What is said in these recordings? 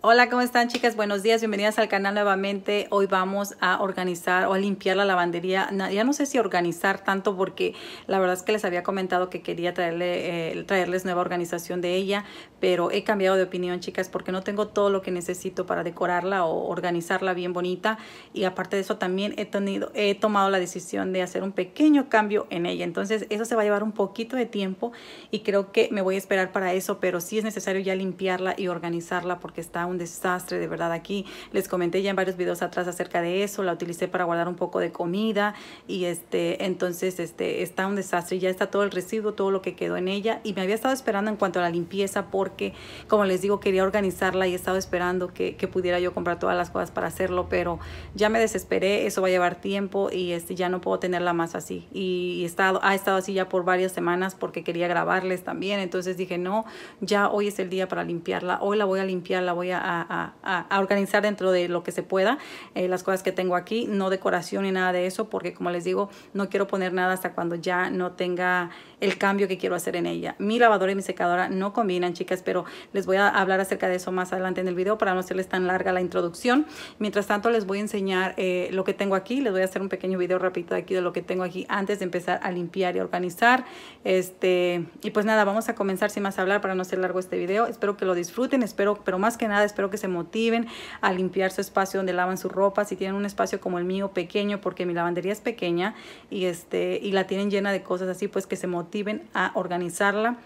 Hola, ¿cómo están chicas? Buenos días, bienvenidas al canal nuevamente. Hoy vamos a organizar o a limpiar la lavandería. Ya no sé si organizar tanto porque la verdad es que les había comentado que quería traerle, eh, traerles nueva organización de ella, pero he cambiado de opinión chicas porque no tengo todo lo que necesito para decorarla o organizarla bien bonita. Y aparte de eso también he, tenido, he tomado la decisión de hacer un pequeño cambio en ella. Entonces eso se va a llevar un poquito de tiempo y creo que me voy a esperar para eso, pero sí es necesario ya limpiarla y organizarla porque está un desastre, de verdad, aquí. Les comenté ya en varios videos atrás acerca de eso. La utilicé para guardar un poco de comida y este, entonces este, está un desastre. Ya está todo el residuo, todo lo que quedó en ella. Y me había estado esperando en cuanto a la limpieza porque, como les digo, quería organizarla y he estado esperando que, pudiera yo comprar todas las cosas para hacerlo, pero ya me desesperé. Eso va a llevar tiempo y este, ya no puedo tenerla más así. Y, estado, ha estado así ya por varias semanas porque quería grabarles también. Entonces dije, no, ya hoy es el día para limpiarla. Hoy la voy a limpiar, la voy a a, organizar dentro de lo que se pueda eh, las cosas que tengo aquí, no decoración ni nada de eso, porque como les digo, no quiero poner nada hasta cuando ya no tenga el cambio que quiero hacer en ella. Mi lavadora y mi secadora no combinan, chicas, pero les voy a hablar acerca de eso más adelante en el video para no hacerles tan larga la introducción. Mientras tanto, les voy a enseñar eh, lo que tengo aquí. Les voy a hacer un pequeño video rapidito aquí de lo que tengo aquí antes de empezar a limpiar y organizar. Este, y pues nada, vamos a comenzar sin más hablar para no ser largo este video. Espero que lo disfruten, espero, pero más que nada espero que se motiven a limpiar su espacio donde lavan su ropa, si tienen un espacio como el mío pequeño, porque mi lavandería es pequeña y, este, y la tienen llena de cosas así, pues que se motiven a organizarla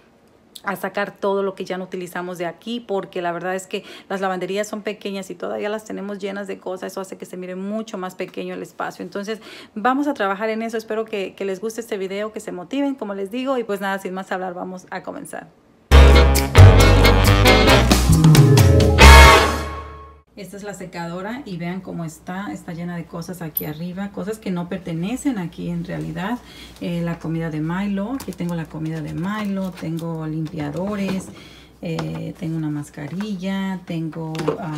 a sacar todo lo que ya no utilizamos de aquí porque la verdad es que las lavanderías son pequeñas y todavía las tenemos llenas de cosas eso hace que se mire mucho más pequeño el espacio entonces vamos a trabajar en eso espero que, que les guste este video que se motiven como les digo y pues nada sin más hablar vamos a comenzar Esta es la secadora y vean cómo está, está llena de cosas aquí arriba, cosas que no pertenecen aquí en realidad. Eh, la comida de Milo, aquí tengo la comida de Milo, tengo limpiadores, eh, tengo una mascarilla, tengo, ah,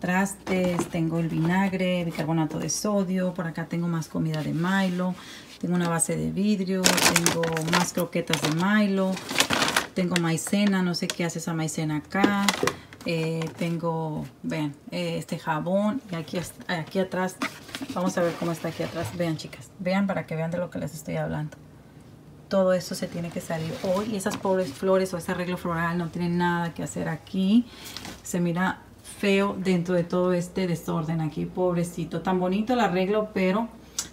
trastes, tengo el vinagre, bicarbonato de sodio, por acá tengo más comida de Milo, tengo una base de vidrio, tengo más croquetas de Milo, tengo maicena, no sé qué hace esa maicena acá, eh, tengo, vean, eh, este jabón y aquí, aquí atrás, vamos a ver cómo está aquí atrás, vean chicas, vean para que vean de lo que les estoy hablando. Todo esto se tiene que salir hoy y esas pobres flores o ese arreglo floral no tienen nada que hacer aquí. Se mira feo dentro de todo este desorden aquí, pobrecito. Tan bonito el arreglo, pero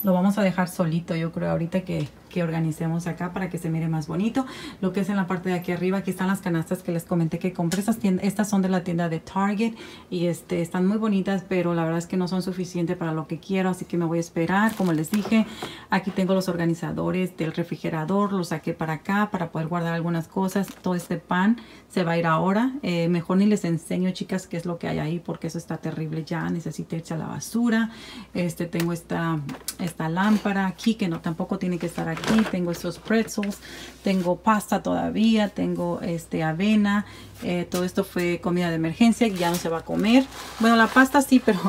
lo vamos a dejar solito, yo creo, ahorita que que organicemos acá para que se mire más bonito. Lo que es en la parte de aquí arriba, aquí están las canastas que les comenté que compré. Estas, son de la tienda de Target y este, están muy bonitas, pero la verdad es que no son suficientes para lo que quiero, así que me voy a esperar. Como les dije, aquí tengo los organizadores del refrigerador, los saqué para acá para poder guardar algunas cosas. Todo este pan se va a ir ahora. Eh, mejor ni les enseño, chicas, qué es lo que hay ahí porque eso está terrible ya. Necesito echar la basura. Este, tengo esta, esta lámpara aquí que no tampoco tiene que estar aquí tengo estos pretzels, tengo pasta todavía, tengo este avena, eh, todo esto fue comida de emergencia y ya no se va a comer. Bueno, la pasta sí, pero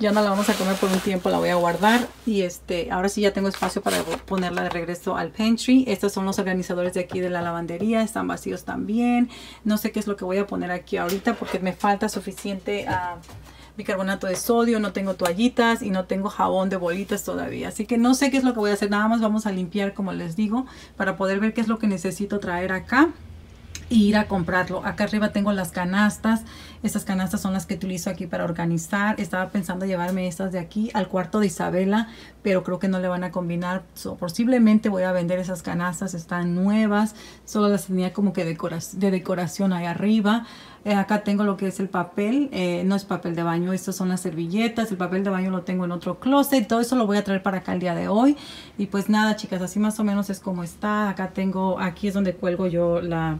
ya no la vamos a comer por un tiempo, la voy a guardar. Y este, ahora sí ya tengo espacio para ponerla de regreso al pantry. Estos son los organizadores de aquí de la lavandería, están vacíos también. No sé qué es lo que voy a poner aquí ahorita porque me falta suficiente... Ah, bicarbonato de sodio, no tengo toallitas y no tengo jabón de bolitas todavía. Así que no sé qué es lo que voy a hacer, nada más vamos a limpiar como les digo para poder ver qué es lo que necesito traer acá. Y ir a comprarlo. Acá arriba tengo las canastas. Estas canastas son las que utilizo aquí para organizar. Estaba pensando llevarme estas de aquí al cuarto de Isabela, pero creo que no le van a combinar. posiblemente voy a vender esas canastas. Están nuevas. Solo las tenía como que de decoración ahí arriba. Eh, acá tengo lo que es el papel. Eh, no es papel de baño. Estas son las servilletas. El papel de baño lo tengo en otro closet. Todo eso lo voy a traer para acá el día de hoy. Y pues nada, chicas, así más o menos es como está. Acá tengo, aquí es donde cuelgo yo la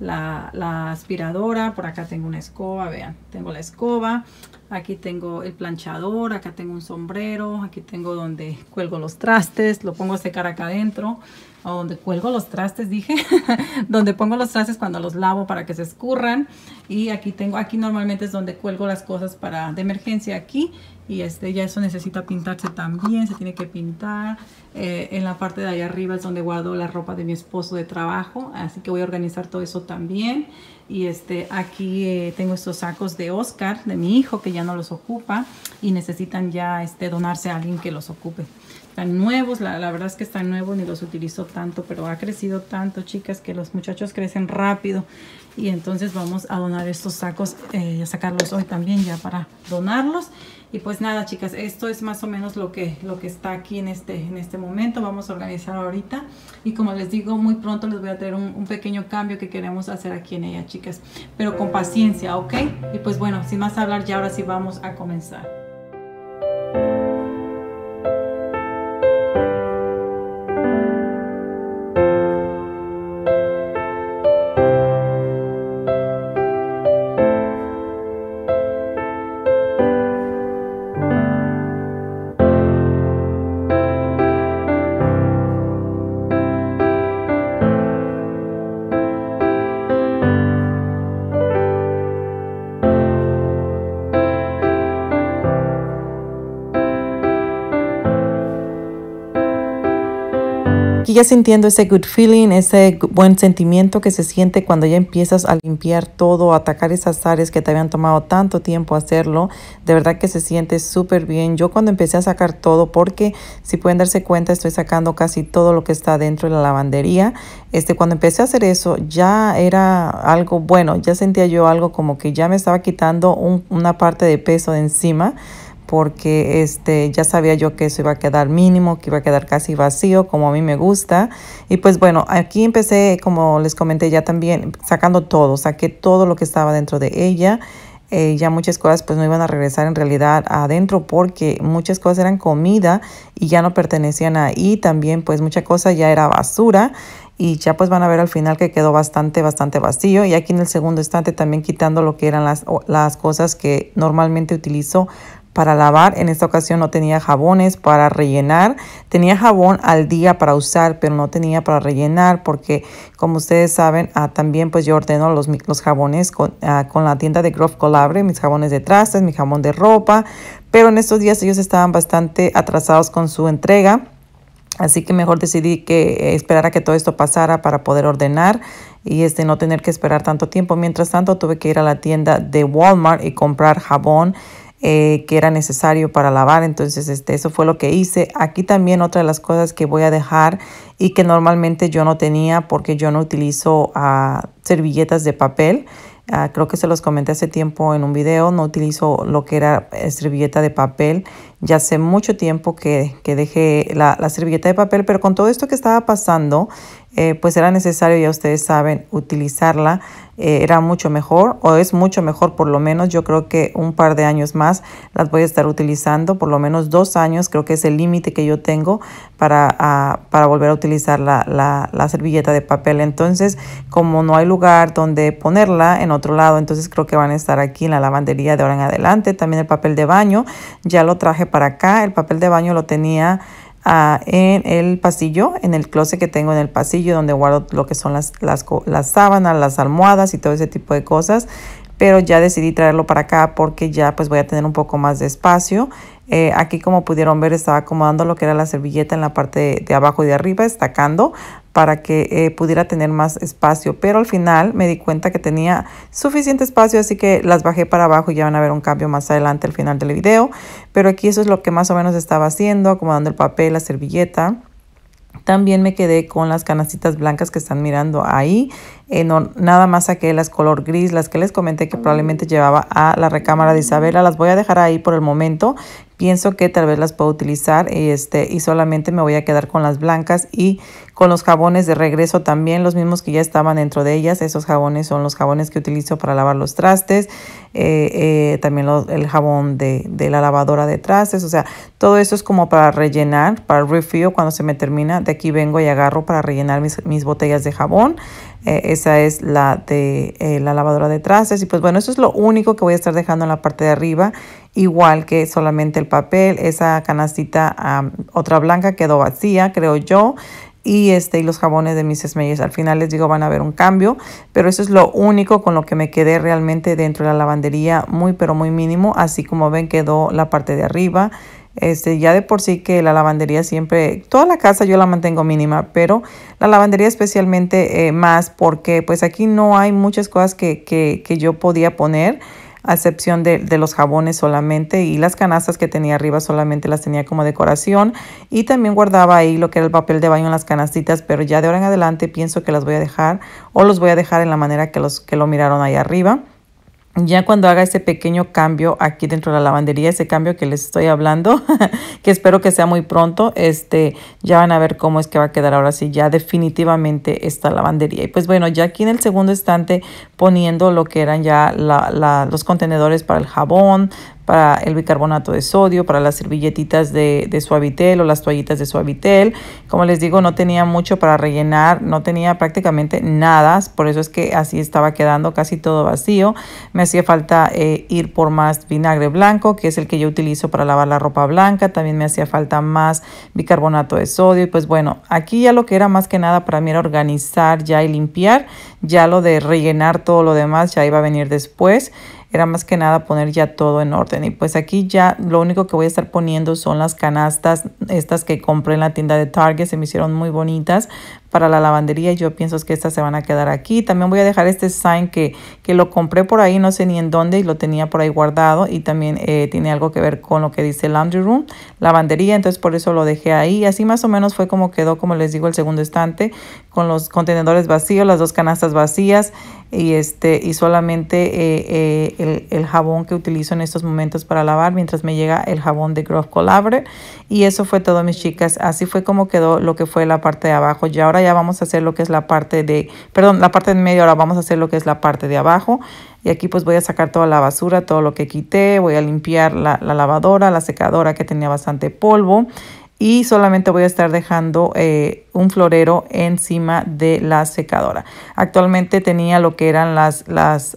la, aspiradora, por acá tengo una escoba, vean, tengo la escoba, aquí tengo el planchador, acá tengo un sombrero, aquí tengo donde cuelgo los trastes, lo pongo a secar acá adentro, o donde cuelgo los trastes, dije, donde pongo los trastes cuando los lavo para que se escurran, y aquí tengo, aquí normalmente es donde cuelgo las cosas para de emergencia aquí, y este ya eso necesita pintarse también, se tiene que pintar. Eh, en la parte de allá arriba es donde guardo la ropa de mi esposo de trabajo, así que voy a organizar todo eso también. Y este aquí eh, tengo estos sacos de Oscar, de mi hijo, que ya no los ocupa y necesitan ya este, donarse a alguien que los ocupe. Están nuevos, la, la verdad es que están nuevos, ni los utilizo tanto, pero ha crecido tanto, chicas, que los muchachos crecen rápido y entonces vamos a donar estos sacos, eh, a sacarlos hoy también ya para donarlos. Y pues nada chicas, esto es más o menos lo que, lo que está aquí en este, en este momento, vamos a organizar ahorita. Y como les digo, muy pronto les voy a traer un, un pequeño cambio que queremos hacer aquí en ella chicas, pero con paciencia, ¿ok? Y pues bueno, sin más hablar, ya ahora sí vamos a comenzar. ya sintiendo ese good feeling, ese buen sentimiento que se siente cuando ya empiezas a limpiar todo, a atacar esas áreas que te habían tomado tanto tiempo hacerlo, de verdad que se siente súper bien. Yo cuando empecé a sacar todo, porque si pueden darse cuenta, estoy sacando casi todo lo que está dentro de la lavandería. Este, cuando empecé a hacer eso, ya era algo bueno, ya sentía yo algo como que ya me estaba quitando un, una parte de peso de encima porque este, ya sabía yo que eso iba a quedar mínimo, que iba a quedar casi vacío, como a mí me gusta. Y pues bueno, aquí empecé, como les comenté ya también, sacando todo, saqué todo lo que estaba dentro de ella. Eh, ya muchas cosas pues no iban a regresar en realidad adentro porque muchas cosas eran comida y ya no pertenecían ahí. También pues mucha cosa ya era basura y ya pues van a ver al final que quedó bastante, bastante vacío. Y aquí en el segundo estante también quitando lo que eran las, las cosas que normalmente utilizo para lavar. En esta ocasión no tenía jabones para rellenar. Tenía jabón al día para usar, pero no tenía para rellenar porque, como ustedes saben, ah, también pues yo ordeno los, los jabones ah, con, la tienda de Grove Colabre, mis jabones de trastes, mi jabón de ropa. Pero en estos días ellos estaban bastante atrasados con su entrega. Así que mejor decidí que eh, esperara que todo esto pasara para poder ordenar y este no tener que esperar tanto tiempo. Mientras tanto, tuve que ir a la tienda de Walmart y comprar jabón eh, que era necesario para lavar. Entonces, este, eso fue lo que hice. Aquí también otra de las cosas que voy a dejar y que normalmente yo no tenía porque yo no utilizo a ah, servilletas de papel. Ah, creo que se los comenté hace tiempo en un video, no utilizo lo que era eh, servilleta de papel ya hace mucho tiempo que, dejé la, servilleta de papel, pero con todo esto que estaba pasando, eh, pues era necesario, ya ustedes saben, utilizarla. Eh, era mucho mejor, o es mucho mejor por lo menos. Yo creo que un par de años más las voy a estar utilizando, por lo menos dos años, creo que es el límite que yo tengo ah, para, volver a utilizar la, la, la servilleta de papel. Entonces, como no hay lugar donde ponerla en otro lado, entonces creo que van a estar aquí en la lavandería de ahora en adelante. También el papel de baño, ya lo traje para acá. El papel de baño lo tenía ah, en el pasillo, en el closet que tengo en el pasillo, donde guardo lo que son las, las, las sábanas, las almohadas y todo ese tipo de cosas pero ya decidí traerlo para acá porque ya pues voy a tener un poco más de espacio. Eh, aquí como pudieron ver estaba acomodando lo que era la servilleta en la parte de, de, abajo y de arriba, estacando para que eh, pudiera tener más espacio. Pero al final me di cuenta que tenía suficiente espacio, así que las bajé para abajo y ya van a ver un cambio más adelante al final del video. Pero aquí eso es lo que más o menos estaba haciendo, acomodando el papel, la servilleta. También me quedé con las canasitas blancas que están mirando ahí. Eh, nada más saqué las color gris, las que les comenté que probablemente llevaba a la recámara de Isabela. Las voy a dejar ahí por el momento. Pienso que tal vez las puedo utilizar este, y solamente me voy a quedar con las blancas y con los jabones de regreso también, los mismos que ya estaban dentro de ellas. Esos jabones son los jabones que utilizo para lavar los trastes, eh, eh, también el jabón de, la lavadora de trastes. O sea, todo esto es como para rellenar, para refill cuando se me termina. De aquí vengo y agarro para rellenar mis, botellas de jabón. Eh, esa es la de la lavadora de trastes. Y pues bueno, eso es lo único que voy a estar dejando en la parte de arriba. Igual que solamente el papel, esa canastita otra blanca quedó vacía, creo yo y, este, y los jabones de mis Meyers. Al final les digo, van a haber un cambio, pero eso es lo único con lo que me quedé realmente dentro de la lavandería, muy pero muy mínimo. Así como ven, quedó la parte de arriba. Este, ya de por sí que la lavandería siempre, toda la casa yo la mantengo mínima, pero la lavandería especialmente eh, más porque pues aquí no hay muchas cosas que, que yo podía poner a excepción de, los jabones solamente y las canastas que tenía arriba solamente las tenía como decoración y también guardaba ahí lo que era el papel de baño en las canastitas, pero ya de ahora en adelante pienso que las voy a dejar o los voy a dejar en la manera que, los, que lo miraron ahí arriba ya cuando haga ese pequeño cambio aquí dentro de la lavandería, ese cambio que les estoy hablando, que espero que sea muy pronto, este, ya van a ver cómo es que va a quedar ahora sí, ya definitivamente esta lavandería. Y pues bueno, ya aquí en el segundo estante poniendo lo que eran ya los contenedores para el jabón, para el bicarbonato de sodio, para las servilletitas de, suavitel o las toallitas de suavitel. Como les digo, no tenía mucho para rellenar, no tenía prácticamente nada, por eso es que así estaba quedando casi todo vacío. Me hacía falta eh, ir por más vinagre blanco, que es el que yo utilizo para lavar la ropa blanca. También me hacía falta más bicarbonato de sodio. Y pues bueno, aquí ya lo que era más que nada para mí era organizar ya y limpiar. Ya lo de rellenar todo lo demás ya iba a venir después era más que nada poner ya todo en orden. Y pues aquí ya lo único que voy a estar poniendo son las canastas, estas que compré en la tienda de Target, se me hicieron muy bonitas para la lavandería y yo pienso que estas se van a quedar aquí. También voy a dejar este sign que, que lo compré por ahí, no sé ni en dónde y lo tenía por ahí guardado y también eh, tiene algo que ver con lo que dice laundry room, lavandería, entonces por eso lo dejé ahí. Así más o menos fue como quedó, como les digo, el segundo estante con los contenedores vacíos, las dos canastas vacías y, este, y solamente eh, eh, el, el, jabón que utilizo en estos momentos para lavar mientras me llega el jabón de Grove Collaborate. Y eso fue todo, mis chicas. Así fue como quedó lo que fue la parte de abajo. Y ahora ya vamos a hacer lo que es la parte de, perdón, la parte de medio, ahora vamos a hacer lo que es la parte de abajo. Y aquí pues voy a sacar toda la basura, todo lo que quité, voy a limpiar la, lavadora, la secadora que tenía bastante polvo y solamente voy a estar dejando eh, un florero encima de la secadora. Actualmente tenía lo que eran las, las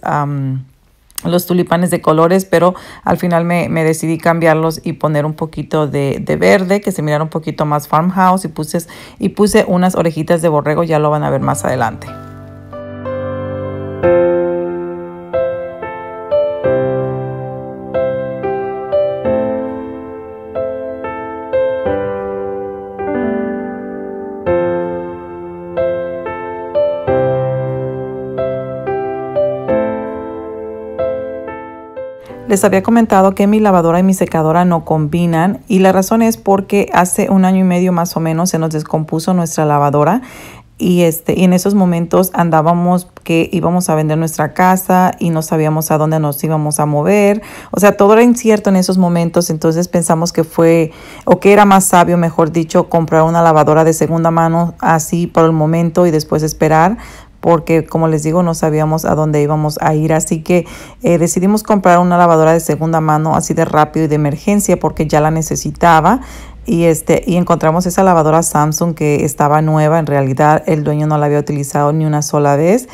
los tulipanes de colores, pero al final me, decidí cambiarlos y poner un poquito de, de, verde, que se mirara un poquito más farmhouse y puse, y puse unas orejitas de borrego, ya lo van a ver más adelante. Les había comentado que mi lavadora y mi secadora no combinan y la razón es porque hace un año y medio más o menos se nos descompuso nuestra lavadora y este y en esos momentos andábamos que íbamos a vender nuestra casa y no sabíamos a dónde nos íbamos a mover o sea todo era incierto en esos momentos entonces pensamos que fue o que era más sabio mejor dicho comprar una lavadora de segunda mano así por el momento y después esperar porque como les digo no sabíamos a dónde íbamos a ir así que eh, decidimos comprar una lavadora de segunda mano así de rápido y de emergencia porque ya la necesitaba y este y encontramos esa lavadora Samsung que estaba nueva en realidad el dueño no la había utilizado ni una sola vez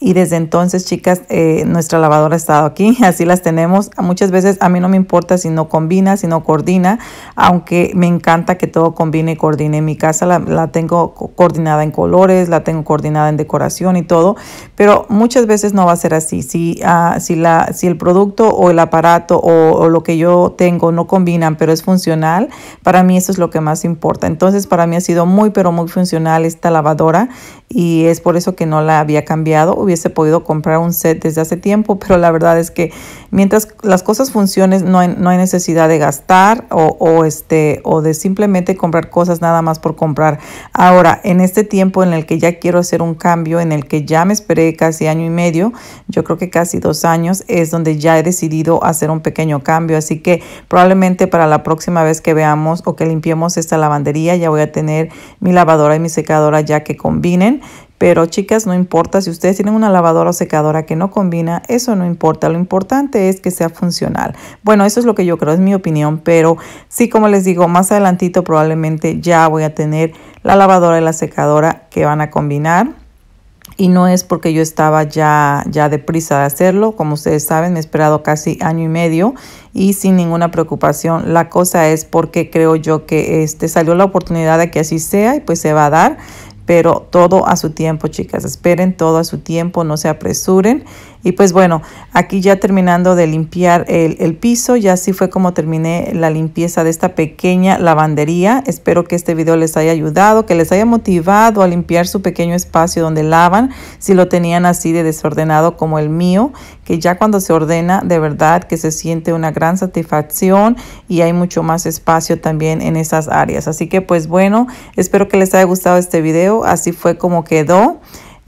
y desde entonces, chicas, eh, nuestra lavadora ha estado aquí, así las tenemos. Muchas veces a mí no me importa si no combina, si no coordina, aunque me encanta que todo combine y coordine. En mi casa la, tengo coordinada en colores, la tengo coordinada en decoración y todo, pero muchas veces no va a ser así. Si, ah, si, la, si el producto o el aparato o, lo que yo tengo no combinan, pero es funcional, para mí eso es lo que más importa. Entonces, para mí ha sido muy, pero muy funcional esta lavadora y es por eso que no la había cambiado hubiese podido comprar un set desde hace tiempo, pero la verdad es que mientras las cosas funcionen, no hay, necesidad de gastar o, este, o de simplemente comprar cosas nada más por comprar. Ahora, en este tiempo en el que ya quiero hacer un cambio, en el que ya me esperé casi año y medio, yo creo que casi dos años, es donde ya he decidido hacer un pequeño cambio. Así que probablemente para la próxima vez que veamos o que limpiemos esta lavandería, ya voy a tener mi lavadora y mi secadora ya que combinen pero chicas, no importa si ustedes tienen una lavadora o secadora que no combina, eso no importa. Lo importante es que sea funcional. Bueno, eso es lo que yo creo, es mi opinión, pero sí, como les digo, más adelantito probablemente ya voy a tener la lavadora y la secadora que van a combinar y no es porque yo estaba ya, ya deprisa de hacerlo. Como ustedes saben, me he esperado casi año y medio y sin ninguna preocupación. La cosa es porque creo yo que este, salió la oportunidad de que así sea y pues se va a dar pero todo a su tiempo, chicas. Esperen todo a su tiempo, no se apresuren. Y pues bueno, aquí ya terminando de limpiar el, piso, ya así fue como terminé la limpieza de esta pequeña lavandería. Espero que este video les haya ayudado, que les haya motivado a limpiar su pequeño espacio donde lavan, si lo tenían así de desordenado como el mío, que ya cuando se ordena de verdad que se siente una gran satisfacción y hay mucho más espacio también en esas áreas. Así que pues bueno, espero que les haya gustado este video así fue como quedó.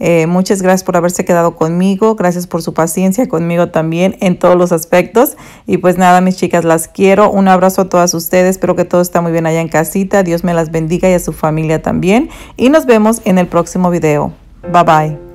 Eh, muchas gracias por haberse quedado conmigo, gracias por su paciencia conmigo también en todos los aspectos. Y pues nada, mis chicas, las quiero. Un abrazo a todas ustedes, espero que todo está muy bien allá en casita. Dios me las bendiga y a su familia también. Y nos vemos en el próximo video. Bye bye.